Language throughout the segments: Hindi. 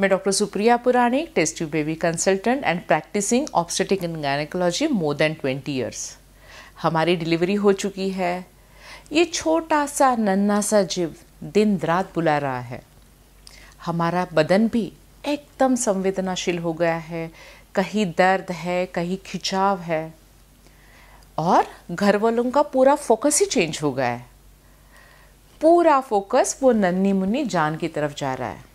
मैं doctor Supriya Purani test tube baby consultant and practising obstetric in gynaecology more than twenty years हमारी डिलीवरी हो चुकी है ये छोटा सा नन्ना सा जीव दिन रात बुला रहा है हमारा बदन भी एकदम संवेदनाशील हो गया है कहीं दर्द है कहीं खिंचाव है और घर वालों का पूरा फोकस ही चेंज हो गया है पूरा फोकस वो नन्नी मुन्नी जान की तरफ जा रहा है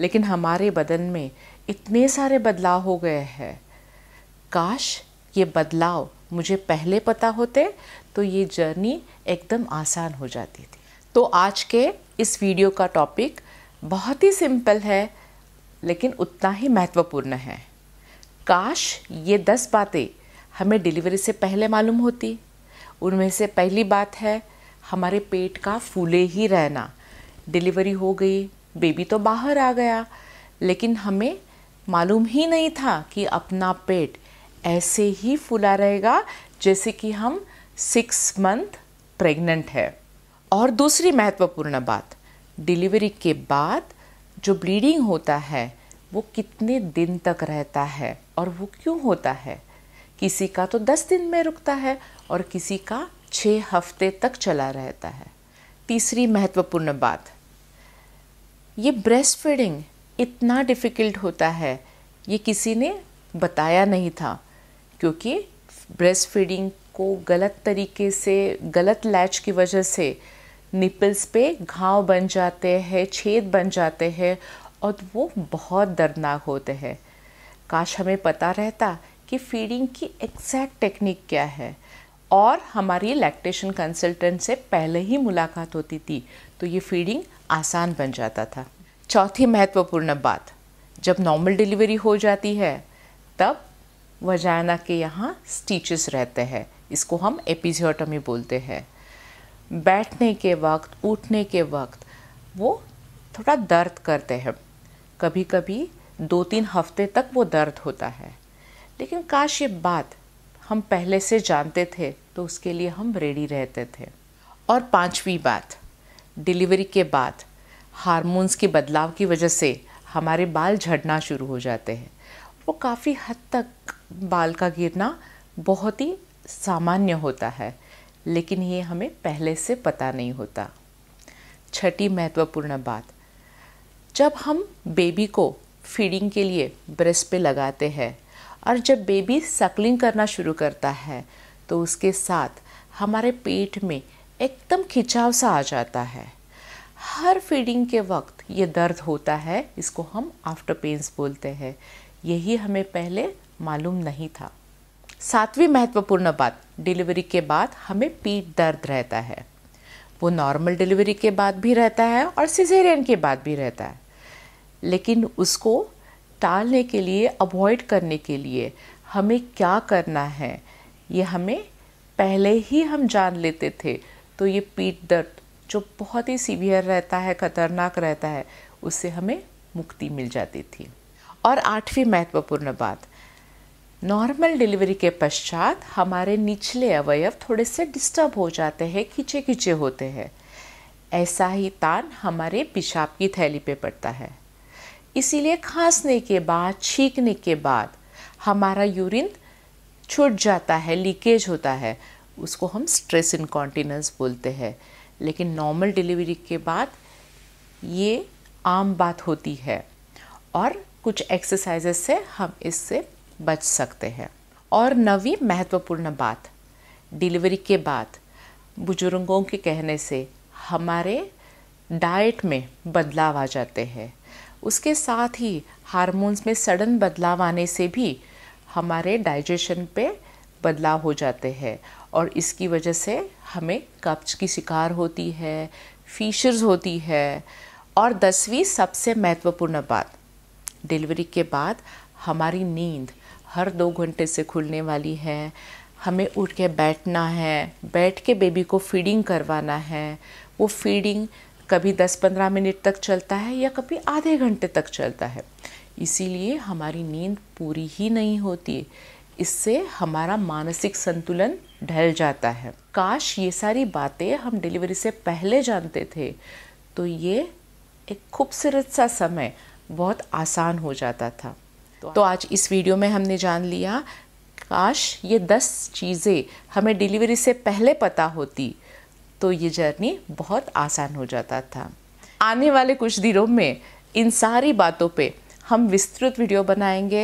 लेकिन हमारे बदन में इतने सारे बदलाव हो गए हैं काश ये बदलाव मुझे पहले पता होते तो ये जर्नी एकदम आसान हो जाती थी तो आज के इस वीडियो का टॉपिक बहुत ही सिंपल है लेकिन उतना ही महत्वपूर्ण है काश ये दस बातें हमें डिलीवरी से पहले मालूम होती उनमें से पहली बात है हमारे पेट का फूले ही रहना डिलीवरी हो गई बेबी तो बाहर आ गया लेकिन हमें मालूम ही नहीं था कि अपना पेट ऐसे ही फूला रहेगा जैसे कि हम सिक्स मंथ प्रेग्नेंट है और दूसरी महत्वपूर्ण बात डिलीवरी के बाद जो ब्लीडिंग होता है वो कितने दिन तक रहता है और वो क्यों होता है किसी का तो दस दिन में रुकता है और किसी का छः हफ्ते तक चला रहता है तीसरी महत्वपूर्ण बात ये ब्रेस्ट फीडिंग इतना डिफ़िकल्ट होता है ये किसी ने बताया नहीं था क्योंकि ब्रेस्ट फीडिंग को गलत तरीके से गलत लैच की वजह से निपल्स पे घाव बन जाते हैं छेद बन जाते हैं और वो बहुत दर्दनाक होते हैं काश हमें पता रहता कि फीडिंग की एक्जैक्ट टेक्निक क्या है और हमारी लैक्टेशन कंसल्टेंट से पहले ही मुलाकात होती थी तो ये फीडिंग आसान बन जाता था चौथी महत्वपूर्ण बात जब नॉर्मल डिलीवरी हो जाती है तब वजाना के यहाँ स्टीचेस रहते हैं इसको हम एपिजियोटमी बोलते हैं बैठने के वक्त उठने के वक्त वो थोड़ा दर्द करते हैं कभी कभी दो तीन हफ्ते तक वो दर्द होता है लेकिन काश ये बात हम पहले से जानते थे तो उसके लिए हम रेडी रहते थे और पांचवी बात डिलीवरी के बाद हारमोन्स के बदलाव की वजह से हमारे बाल झड़ना शुरू हो जाते हैं वो काफ़ी हद तक बाल का गिरना बहुत ही सामान्य होता है लेकिन ये हमें पहले से पता नहीं होता छठी महत्वपूर्ण बात जब हम बेबी को फीडिंग के लिए ब्रेस्ट पे लगाते हैं और जब बेबी सकलिंग करना शुरू करता है तो उसके साथ हमारे पेट में एकदम खिंचाव सा आ जाता है हर फीडिंग के वक्त ये दर्द होता है इसको हम आफ्टर पेंस बोलते हैं यही हमें पहले मालूम नहीं था सातवीं महत्वपूर्ण बात डिलीवरी के बाद हमें पीठ दर्द रहता है वो नॉर्मल डिलीवरी के बाद भी रहता है और सिजेरियन के बाद भी रहता है लेकिन उसको टालने के लिए अवॉइड करने के लिए हमें क्या करना है ये हमें पहले ही हम जान लेते थे तो ये पीठ दर्द जो बहुत ही सीवियर रहता है खतरनाक रहता है उससे हमें मुक्ति मिल जाती थी और आठवीं महत्वपूर्ण बात नॉर्मल डिलीवरी के पश्चात हमारे निचले अवयव थोड़े से डिस्टर्ब हो जाते हैं खींचे खींचे होते हैं ऐसा ही तान हमारे पेशाब की थैली पे पड़ता है इसीलिए खांसने के बाद छींकने के बाद हमारा यूरिन छूट जाता है लीकेज होता है उसको हम स्ट्रेस इनकॉन्टिनेंस बोलते हैं लेकिन नॉर्मल डिलीवरी के बाद ये आम बात होती है और कुछ एक्सरसाइजेस से हम इससे बच सकते हैं और नवी महत्वपूर्ण बात डिलीवरी के बाद बुजुर्गों के कहने से हमारे डाइट में बदलाव आ जाते हैं उसके साथ ही हार्मोन्स में सडन बदलाव आने से भी हमारे डाइजेशन पे बदलाव हो जाते हैं और इसकी वजह से हमें कब्ज की शिकार होती है फीशर्स होती है और दसवीं सबसे महत्वपूर्ण बात डिलीवरी के बाद हमारी नींद हर दो घंटे से खुलने वाली है हमें उठ के बैठना है बैठ के बेबी को फीडिंग करवाना है वो फीडिंग कभी 10-15 मिनट तक चलता है या कभी आधे घंटे तक चलता है इसीलिए हमारी नींद पूरी ही नहीं होती इससे हमारा मानसिक संतुलन ढल जाता है काश ये सारी बातें हम डिलीवरी से पहले जानते थे तो ये एक खूबसूरत सा समय बहुत आसान हो जाता था तो आज इस वीडियो में हमने जान लिया काश ये दस चीज़ें हमें डिलीवरी से पहले पता होती तो ये जर्नी बहुत आसान हो जाता था आने वाले कुछ दिनों में इन सारी बातों पे हम विस्तृत वीडियो बनाएंगे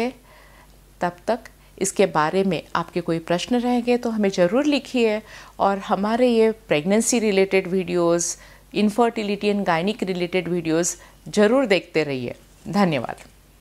तब तक इसके बारे में आपके कोई प्रश्न रहेंगे तो हमें ज़रूर लिखिए और हमारे ये pregnancy related videos infertility and gynaec related videos ज़रूर देखते रहिए धन्यवाद